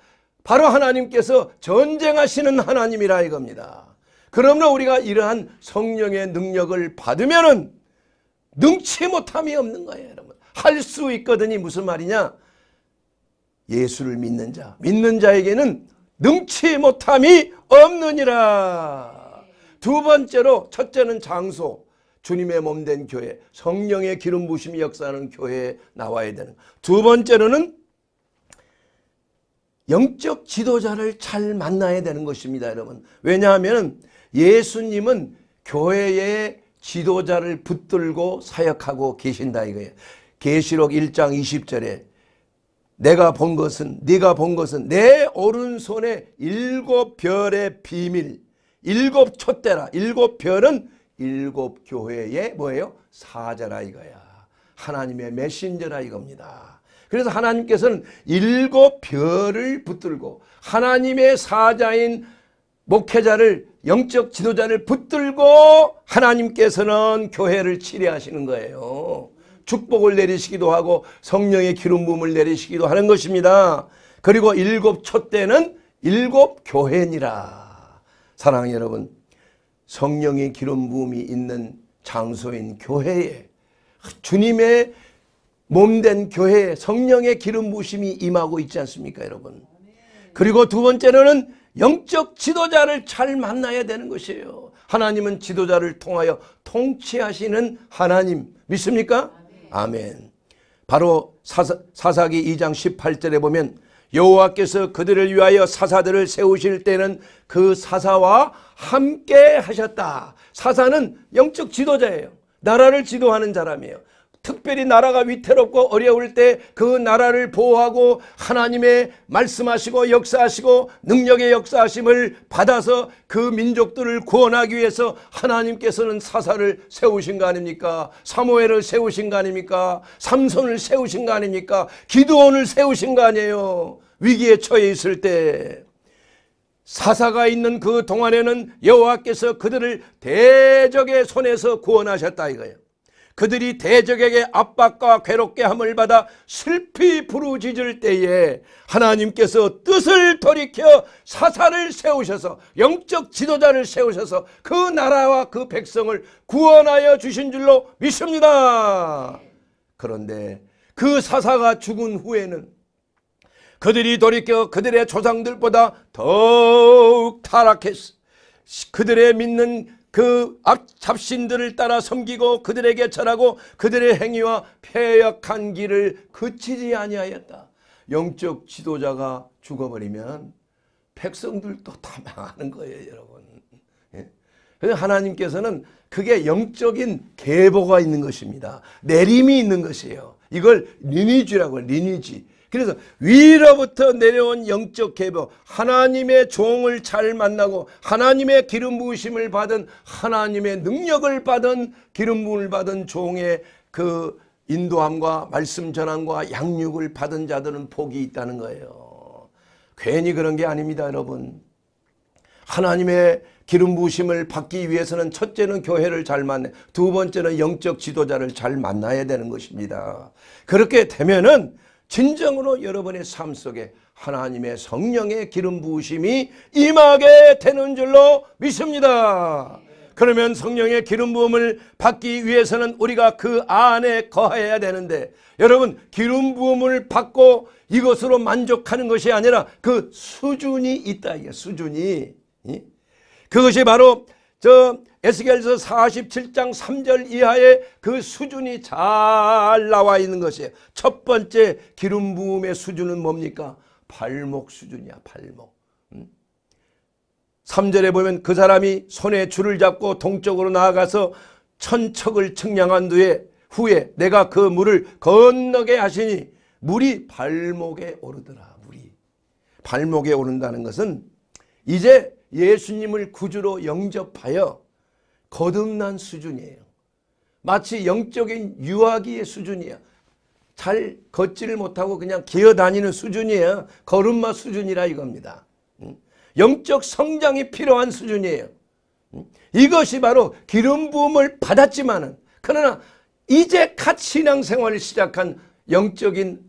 바로 하나님께서 전쟁하시는 하나님이라 이겁니다. 그러므로 우리가 이러한 성령의 능력을 받으면은 능치 못함이 없는 거예요, 여러분. 할 수 있거든이 무슨 말이냐? 예수를 믿는 자, 믿는 자에게는 능치 못함이 없느니라. 두 번째로 첫째는 장소, 주님의 몸 된 교회, 성령의 기름 부심이 역사하는 교회에 나와야 되는. 두 번째로는 영적 지도자를 잘 만나야 되는 것입니다. 여러분. 왜냐하면 예수님은 교회의 지도자를 붙들고 사역하고 계신다 이거예요. 계시록 1장 20절에 내가 본 것은 네가 본 것은 내 오른손에 일곱 별의 비밀 일곱 촛대라 일곱 별은 일곱 교회의 뭐예요? 사자라 이거야. 하나님의 메신저라 이겁니다. 그래서 하나님께서는 일곱 별을 붙들고 하나님의 사자인 목회자를 영적 지도자를 붙들고 하나님께서는 교회를 치리하시는 거예요. 축복을 내리시기도 하고 성령의 기름 부음을 내리시기도 하는 것입니다. 그리고 일곱 첫때는 일곱 교회니라. 사랑 여러분 성령의 기름 부음이 있는 장소인 교회에 주님의 몸된 교회에 성령의 기름 부심이 임하고 있지 않습니까 여러분 그리고 두 번째로는 영적 지도자를 잘 만나야 되는 것이에요 하나님은 지도자를 통하여 통치하시는 하나님 믿습니까? 아멘 바로 사사, 사사기 2장 18절에 보면 여호와께서 그들을 위하여 사사들을 세우실 때는 그 사사와 함께 하셨다 사사는 영적 지도자예요 나라를 지도하는 사람이에요 특별히 나라가 위태롭고 어려울 때 그 나라를 보호하고 하나님의 말씀하시고 역사하시고 능력의 역사하심을 받아서 그 민족들을 구원하기 위해서 하나님께서는 사사를 세우신 거 아닙니까? 사모엘을 세우신 거 아닙니까? 삼손을 세우신 거 아닙니까? 기드온을 세우신 거 아니에요? 위기에 처해 있을 때 사사가 있는 그 동안에는 여호와께서 그들을 대적의 손에서 구원하셨다 이거예요. 그들이 대적에게 압박과 괴롭게 함을 받아 슬피 부르짖을 때에 하나님께서 뜻을 돌이켜 사사를 세우셔서 영적 지도자를 세우셔서 그 나라와 그 백성을 구원하여 주신 줄로 믿습니다. 그런데 그 사사가 죽은 후에는 그들이 돌이켜 그들의 조상들보다 더욱 타락했어. 그들의 믿는 그 잡신들을 따라 섬기고 그들에게 절하고 그들의 행위와 폐역한 길을 그치지 아니하였다. 영적 지도자가 죽어버리면 백성들도 다 망하는 거예요 여러분. 예? 그래서 하나님께서는 그게 영적인 계보가 있는 것입니다. 내림이 있는 것이에요. 이걸 리니지라고 리니지. 그래서 위로부터 내려온 영적 개벽 하나님의 종을 잘 만나고 하나님의 기름 부으심을 받은 하나님의 능력을 받은 기름 부을 받은 종의 그 인도함과 말씀 전함과 양육을 받은 자들은 복이 있다는 거예요. 괜히 그런 게 아닙니다 여러분. 하나님의 기름 부으심을 받기 위해서는 첫째는 교회를 잘 만나 두 번째는 영적 지도자를 잘 만나야 되는 것입니다. 그렇게 되면은 진정으로 여러분의 삶 속에 하나님의 성령의 기름 부으심이 임하게 되는 줄로 믿습니다. 그러면 성령의 기름 부음을 받기 위해서는 우리가 그 안에 거해야 되는데 여러분 기름 부음을 받고 이것으로 만족하는 것이 아니라 그 수준이 있다 이게 수준이 그것이 바로 저 에스겔서 47장 3절 이하의 그 수준이 잘 나와 있는 것이에요. 첫 번째 기름 부음의 수준은 뭡니까? 발목 수준이야 발목. 음? 3절에 보면 그 사람이 손에 줄을 잡고 동쪽으로 나아가서 천척을 측량한 뒤에 후에 내가 그 물을 건너게 하시니 물이 발목에 오르더라. 물이 발목에 오른다는 것은 이제 예수님을 구주로 영접하여 거듭난 수준이에요. 마치 영적인 유아기의 수준이야. 잘 걷지를 못하고 그냥 기어다니는 수준이에요. 걸음마 수준이라 이겁니다. 영적 성장이 필요한 수준이에요. 이것이 바로 기름 부음을 받았지만은 그러나 이제 갓 신앙생활을 시작한 영적인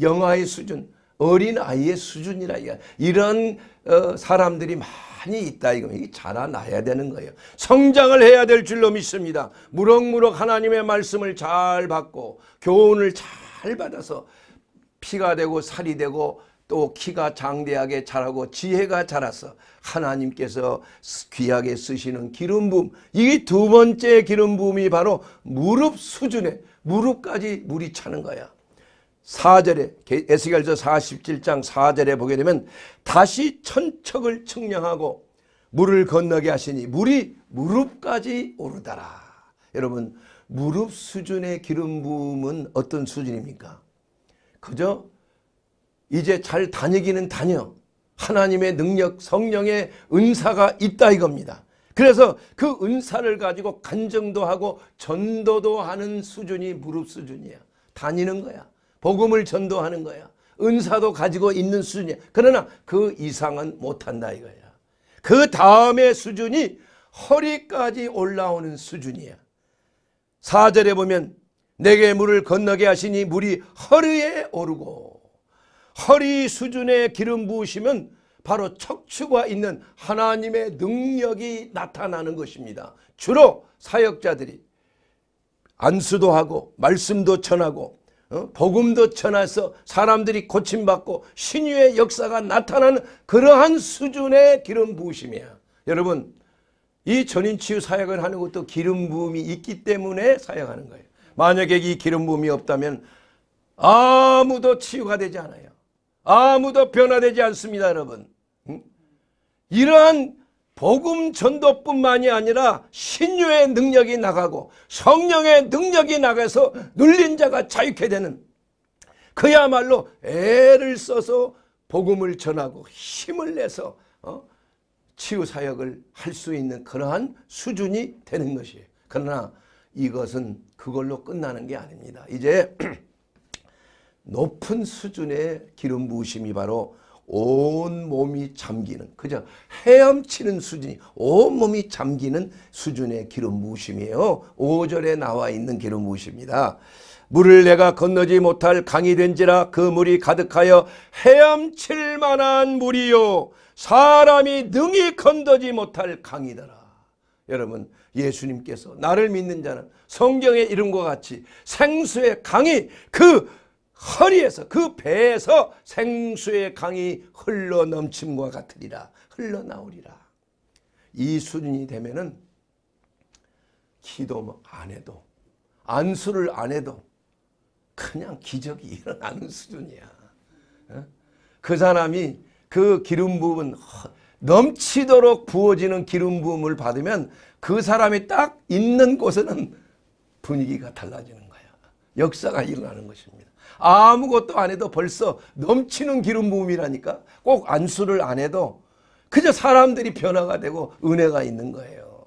영아의 수준, 어린아이의 수준이라 이런 어, 사람들이 많이 있다 이거 이게 자라나야 되는 거예요. 성장을 해야 될 줄로 믿습니다. 무럭무럭 하나님의 말씀을 잘 받고 교훈을 잘 받아서 피가 되고 살이 되고 또 키가 장대하게 자라고 지혜가 자라서 하나님께서 귀하게 쓰시는 기름 부이두 번째 기름 부이 바로 무릎 수준에 무릎까지 물이 차는 거야. 4절에 에스겔서 47장 4절에 보게 되면 다시 천척을 측량하고 물을 건너게 하시니 물이 무릎까지 오르다라 여러분 무릎 수준의 기름 부음은 어떤 수준입니까? 그저 이제 잘 다니기는 다녀. 하나님의 능력 성령의 은사가 있다 이겁니다. 그래서 그 은사를 가지고 간증도 하고 전도도 하는 수준이 무릎 수준이야. 다니는 거야. 복음을 전도하는 거야. 은사도 가지고 있는 수준이야. 그러나 그 이상은 못한다 이거야. 그 다음의 수준이 허리까지 올라오는 수준이야. 4절에 보면 내게 물을 건너게 하시니 물이 허리에 오르고 허리 수준의 기름 부으시면 바로 척추가 있는 하나님의 능력이 나타나는 것입니다. 주로 사역자들이 안수도 하고 말씀도 전하고 어? 복음도 전해서 사람들이 고침받고 신유의 역사가 나타나는 그러한 수준의 기름 부으심이야. 여러분 이 전인 치유 사역을 하는 것도 기름 부음이 있기 때문에 사역하는 거예요. 만약에 이 기름 부음이 없다면 아무도 치유가 되지 않아요. 아무도 변화되지 않습니다, 여러분. 음? 이러한 복음 전도뿐만이 아니라 신유의 능력이 나가고 성령의 능력이 나가서 눌린 자가 자유케 되는 그야말로 애를 써서 복음을 전하고 힘을 내서 어? 치유 사역을 할 수 있는 그러한 수준이 되는 것이에요. 그러나 이것은 그걸로 끝나는 게 아닙니다. 이제 높은 수준의 기름 부으심이 바로 온 몸이 잠기는 그저 헤엄치는 수준이 온 몸이 잠기는 수준의 기름 부으심이에요. 5절에 나와 있는 기름 부으십니다. 물을 내가 건너지 못할 강이 된지라 그 물이 가득하여 헤엄칠 만한 물이요 사람이 능히 건너지 못할 강이더라. 여러분 예수님께서 나를 믿는 자는 성경의 이름과 같이 생수의 강이 그 허리에서 그 배에서 생수의 강이 흘러넘침과 같으리라 흘러나오리라 이 수준이 되면은 기도 뭐 안 해도 안수를 안 해도 그냥 기적이 일어나는 수준이야 그 사람이 그 기름 부분 넘치도록 부어지는 기름 부음을 받으면 그 사람이 딱 있는 곳에는 분위기가 달라지는 거야 역사가 일어나는 것입니다 아무것도 안 해도 벌써 넘치는 기름 부음이라니까. 꼭 안수를 안 해도 그저 사람들이 변화가 되고 은혜가 있는 거예요.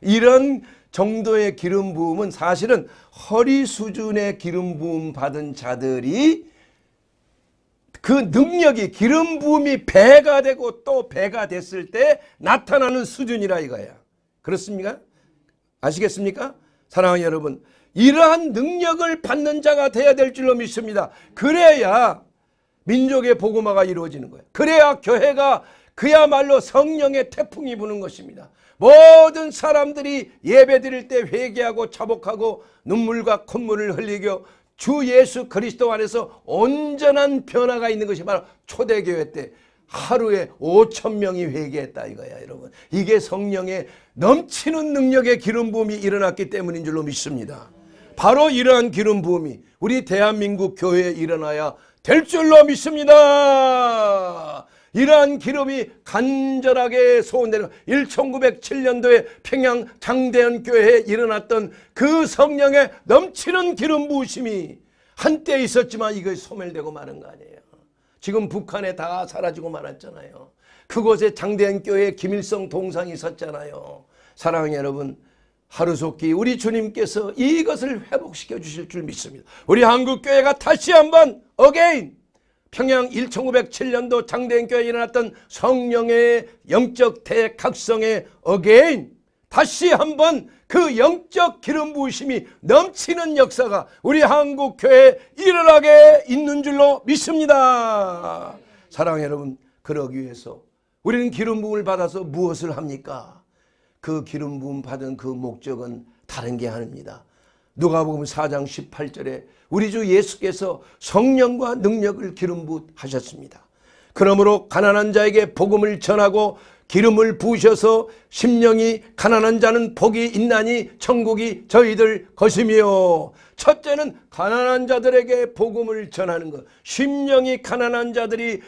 이런 정도의 기름 부음은 사실은 허리 수준의 기름 부음 받은 자들이 그 능력이 기름 부음이 배가 되고 또 배가 됐을 때 나타나는 수준이라 이거야. 그렇습니까? 아시겠습니까? 사랑하는 여러분 이러한 능력을 받는 자가 돼야 될 줄로 믿습니다. 그래야 민족의 복음화가 이루어지는 거예요. 그래야 교회가 그야말로 성령의 태풍이 부는 것입니다. 모든 사람들이 예배드릴 때 회개하고 자복하고 눈물과 콧물을 흘리고 주 예수 그리스도 안에서 온전한 변화가 있는 것이 바로 초대교회 때 하루에 5천 명이 회개했다 이거야 여러분. 이게 성령의 넘치는 능력의 기름 부음이 일어났기 때문인 줄로 믿습니다. 바로 이러한 기름 부음이 우리 대한민국 교회에 일어나야 될 줄로 믿습니다. 이러한 기름이 간절하게 소원되는 1907년도에 평양 장대현 교회에 일어났던 그 성령의 넘치는 기름 부심이 한때 있었지만 이거 소멸되고 마는 거 아니에요. 지금 북한에 다 사라지고 말았잖아요. 그곳에 장대현 교회 김일성 동상이 있잖아요 사랑하는 여러분 하루속히 우리 주님께서 이것을 회복시켜 주실 줄 믿습니다. 우리 한국교회가 다시 한번 어게인 평양 1907년도 장대인교회에 일어났던 성령의 영적 대각성의 어게인 다시 한번 그 영적 기름 부으심이 넘치는 역사가 우리 한국 교회에 일어나게 있는 줄로 믿습니다. 사랑 여러분 그러기 위해서 우리는 기름 부음을 받아서 무엇을 합니까? 그 기름 부음 받은 그 목적은 다른 게 아닙니다. 누가복음 4장 18절에 우리 주 예수께서 성령과 능력을 기름 부하셨습니다. 그러므로 가난한 자에게 복음을 전하고 기름을 부으셔서 심령이 가난한 자는 복이 있나니 천국이 저희들 것이며 첫째는 가난한 자들에게 복음을 전하는 것 심령이 가난한 자들이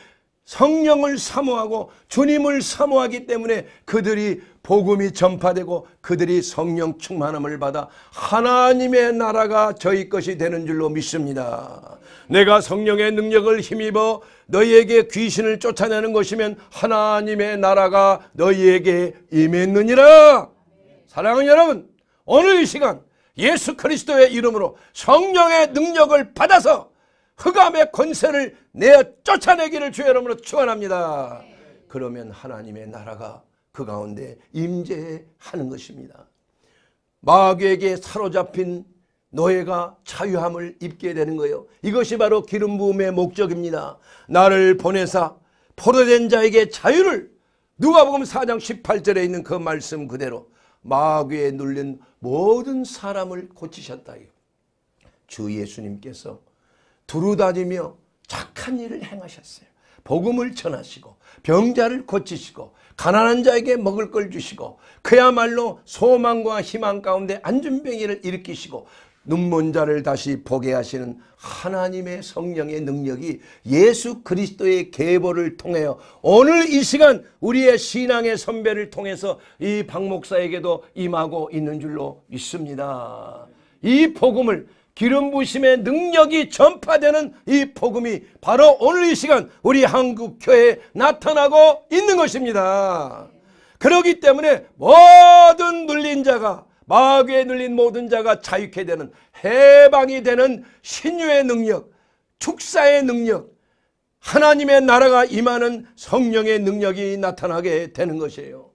성령을 사모하고 주님을 사모하기 때문에 그들이 복음이 전파되고 그들이 성령 충만함을 받아 하나님의 나라가 저희 것이 되는 줄로 믿습니다. 내가 성령의 능력을 힘입어 너희에게 귀신을 쫓아내는 것이면 하나님의 나라가 너희에게 임했느니라. 사랑하는 여러분, 오늘 이 시간 예수 그리스도의 이름으로 성령의 능력을 받아서 흑암의 권세를 내어 쫓아내기를 주의 이름으로 축원합니다. 그러면 하나님의 나라가 그 가운데 임재하는 것입니다. 마귀에게 사로잡힌 노예가 자유함을 입게 되는 거예요. 이것이 바로 기름 부음의 목적입니다. 나를 보내사 포로된 자에게 자유를 누가복음 4장 18절에 있는 그 말씀 그대로 마귀에 눌린 모든 사람을 고치셨다. 주 예수님께서 두루다니며 착한 일을 행하셨어요. 복음을 전하시고 병자를 고치시고 가난한 자에게 먹을 걸 주시고 그야말로 소망과 희망 가운데 안준병이를 일으키시고 눈먼 자를 다시 보게 하시는 하나님의 성령의 능력이 예수 그리스도의 계보를 통하여 오늘 이 시간 우리의 신앙의 선배를 통해서 이 박목사에게도 임하고 있는 줄로 믿습니다. 이 복음을 기름 부심의 능력이 전파되는 이 복음이 바로 오늘 이 시간 우리 한국 교회에 나타나고 있는 것입니다. 그러기 때문에 모든 눌린 자가 마귀에 눌린 모든 자가 자유케 되는 해방이 되는 신유의 능력, 축사의 능력, 하나님의 나라가 임하는 성령의 능력이 나타나게 되는 것이에요.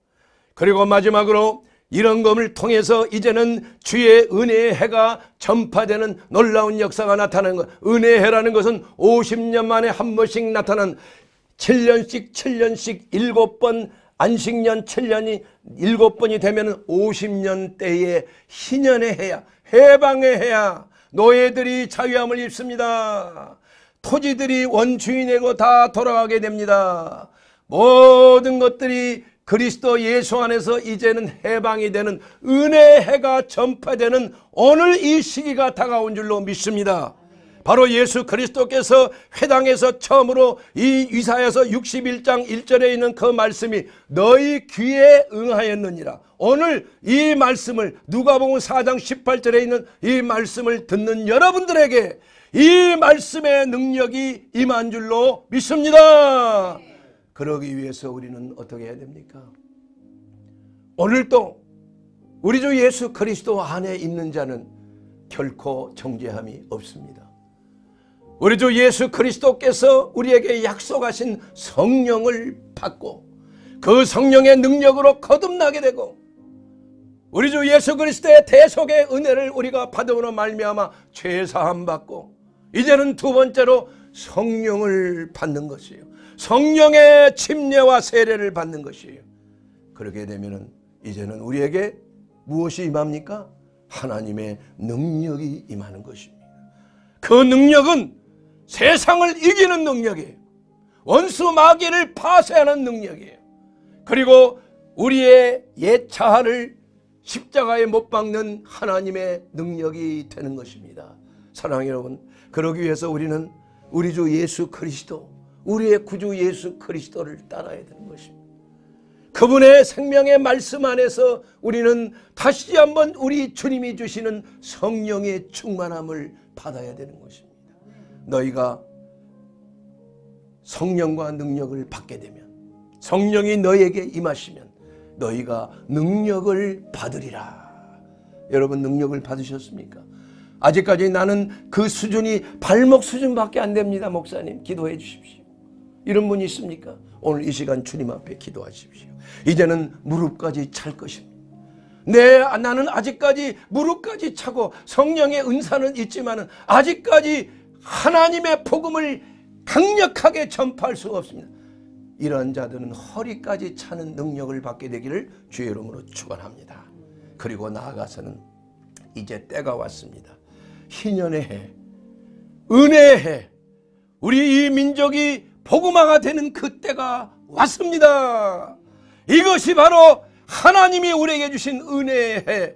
그리고 마지막으로 이런 검을 통해서 이제는 주의 은혜의 해가 전파되는 놀라운 역사가 나타나는 것. 은혜의 해라는 것은 50년 만에 한 번씩 나타난 7년씩 7년씩 7번 안식년 7년이 7번이 되면 50년대의 희년의 해야 해방의 해야 노예들이 자유함을 입습니다. 토지들이 원주인에게 다 돌아가게 됩니다. 모든 것들이 그리스도 예수 안에서 이제는 해방이 되는 은혜의 해가 전파되는 오늘 이 시기가 다가온 줄로 믿습니다. 바로 예수 그리스도께서 회당에서 처음으로 이 이사야서 61장 1절에 있는 그 말씀이 너희 귀에 응하였느니라. 오늘 이 말씀을 누가복음 4장 18절에 있는 이 말씀을 듣는 여러분들에게 이 말씀의 능력이 임한 줄로 믿습니다. 그러기 위해서 우리는 어떻게 해야 됩니까? 오늘도 우리 주 예수 그리스도 안에 있는 자는 결코 정죄함이 없습니다. 우리 주 예수 그리스도께서 우리에게 약속하신 성령을 받고 그 성령의 능력으로 거듭나게 되고 우리 주 예수 그리스도의 대속의 은혜를 우리가 받음으로 말미암아 죄 사함 받고 이제는 두 번째로 성령을 받는 것이요. 성령의 침례와 세례를 받는 것이에요. 그렇게 되면 이제는 우리에게 무엇이 임합니까? 하나님의 능력이 임하는 것입니다. 그 능력은 세상을 이기는 능력이에요. 원수 마귀를 파쇄하는 능력이에요. 그리고 우리의 예차를 십자가에 못 박는 하나님의 능력이 되는 것입니다. 사랑 여러분, 그러기 위해서 우리는 우리 주 예수 그리스도 우리의 구주 예수 그리스도를 따라야 되는 것입니다. 그분의 생명의 말씀 안에서 우리는 다시 한번 우리 주님이 주시는 성령의 충만함을 받아야 되는 것입니다. 너희가 성령과 능력을 받게 되면 성령이 너에게 임하시면 너희가 능력을 받으리라. 여러분 능력을 받으셨습니까? 아직까지 나는 그 수준이 발목 수준밖에 안 됩니다. 목사님 기도해 주십시오. 이런 분이 있습니까? 오늘 이 시간 주님 앞에 기도하십시오. 이제는 무릎까지 찰 것입니다. 네, 나는 아직까지 무릎까지 차고 성령의 은사는 있지만 아직까지 하나님의 복음을 강력하게 전파할 수 없습니다. 이러한 자들은 허리까지 차는 능력을 받게 되기를 주의 이름으로 축원합니다. 그리고 나아가서는 이제 때가 왔습니다. 희년의 해, 은혜의 해, 우리 이 민족이 복음화가 되는 그때가 왔습니다. 이것이 바로 하나님이 우리에게 주신 은혜의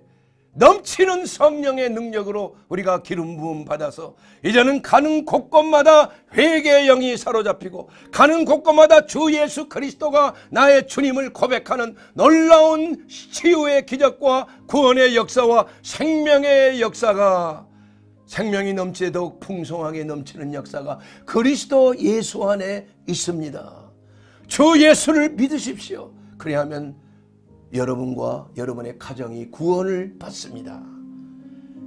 넘치는 성령의 능력으로 우리가 기름 부음 받아서 이제는 가는 곳곳마다 회개의 영이 사로잡히고 가는 곳곳마다 주 예수 그리스도가 나의 주님을 고백하는 놀라운 치유의 기적과 구원의 역사와 생명의 역사가 생명이 넘치도록 풍성하게 넘치는 역사가 그리스도 예수 안에 있습니다. 주 예수를 믿으십시오. 그리하면 여러분과 여러분의 가정이 구원을 받습니다.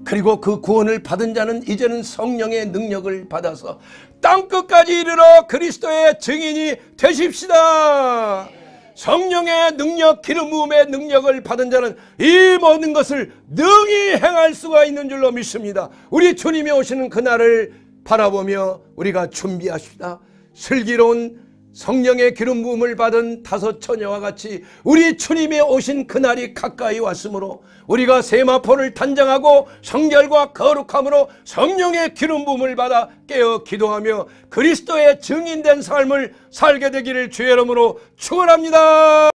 그리고 그 구원을 받은 자는 이제는 성령의 능력을 받아서 땅끝까지 이르러 그리스도의 증인이 되십시다. 성령의 능력, 기름 부음의 능력을 받은 자는 이 모든 것을 능히 행할 수가 있는 줄로 믿습니다. 우리 주님이 오시는 그날을 바라보며 우리가 준비합시다. 슬기로운 성령의 기름 부음을 받은 다섯 처녀와 같이 우리 주님의 오신 그날이 가까이 왔으므로 우리가 세마포를 단장하고 성결과 거룩함으로 성령의 기름 부음을 받아 깨어 기도하며 그리스도의 증인된 삶을 살게 되기를 주의 이름으로 축원합니다.